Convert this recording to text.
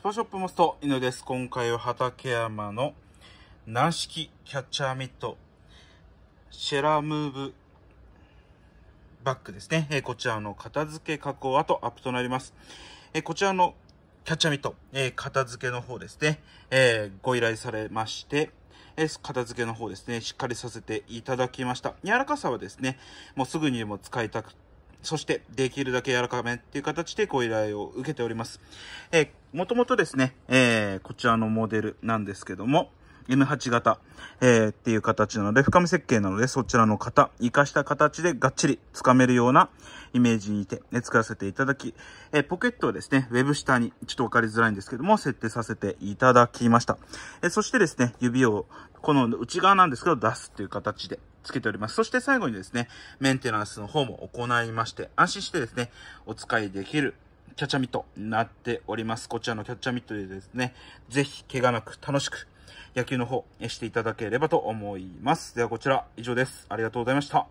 スパショップモスト、犬です。今回は畠山の軟式キャッチャーミット、シェラムーブバッグですね。えこちらの片付け加工後アップとなります。えこちらのキャッチャーミット、え片付けの方ですね、えご依頼されまして、え片付けの方ですね、しっかりさせていただきました。柔らかさはですね、もうすぐにでも使いたくて、そしてできるだけ柔らかめっていう形でご依頼を受けております。えー、もともとですね、えー、こちらのモデルなんですけども、N8 型、えー、っていう形なので、深み設計なので、そちらの型、活かした形でがっちり掴めるようなイメージにて、ね、作らせていただき、えー、ポケットをですね、ウェブ下に、ちょっとわかりづらいんですけども、設定させていただきました。えー、そしてですね、指を、この内側なんですけど、出すっていう形でつけております。そして最後にですね、メンテナンスの方も行いまして、安心してですね、お使いできるキャッチャーミットになっております。こちらのキャッチャーミットでですね、ぜひ怪我なく楽しく野球の方、していただければと思います。ではこちら、以上です。ありがとうございました。